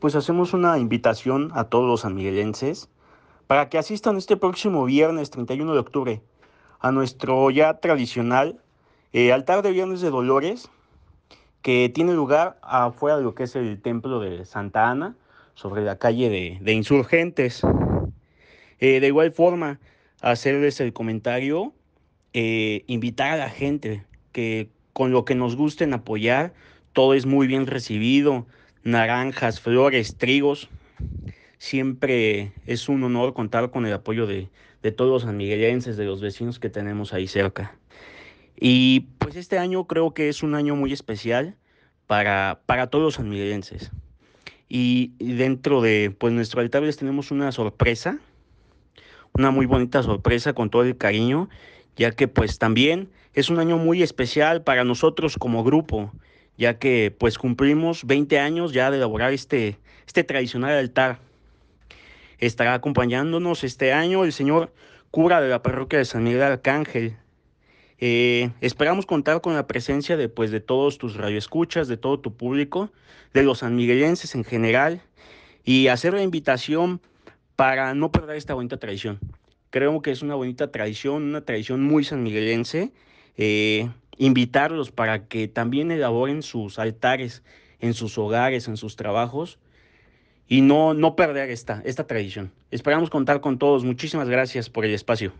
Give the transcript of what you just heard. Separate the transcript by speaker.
Speaker 1: pues hacemos una invitación a todos los amiguelenses para que asistan este próximo viernes 31 de octubre a nuestro ya tradicional eh, altar de Viernes de Dolores que tiene lugar afuera de lo que es el templo de Santa Ana, sobre la calle de, insurgentes. Eh, de igual forma, hacerles el comentario, eh, invitar a la gente que con lo que nos gusten apoyar, todo es muy bien recibido naranjas, flores, trigos. Siempre es un honor contar con el apoyo de, todos los sanmiguelenses, de los vecinos que tenemos ahí cerca. Y pues este año creo que es un año muy especial para, para todos los sanmiguelenses. Y dentro de pues, nuestro altar les tenemos una sorpresa, una muy bonita sorpresa con todo el cariño, ya que pues también es un año muy especial para nosotros como grupo ya que pues cumplimos 20 años ya de elaborar este, este tradicional altar. Estará acompañándonos este año el señor cura de la parroquia de San Miguel Arcángel. Eh, esperamos contar con la presencia de, pues, de todos tus radioescuchas, de todo tu público, de los sanmiguelenses en general, y hacer la invitación para no perder esta bonita tradición. Creo que es una bonita tradición, una tradición muy sanmiguelense. Eh, invitarlos para que también elaboren sus altares en sus hogares, en sus trabajos y no, no perder esta, esta tradición. Esperamos contar con todos. Muchísimas gracias por el espacio.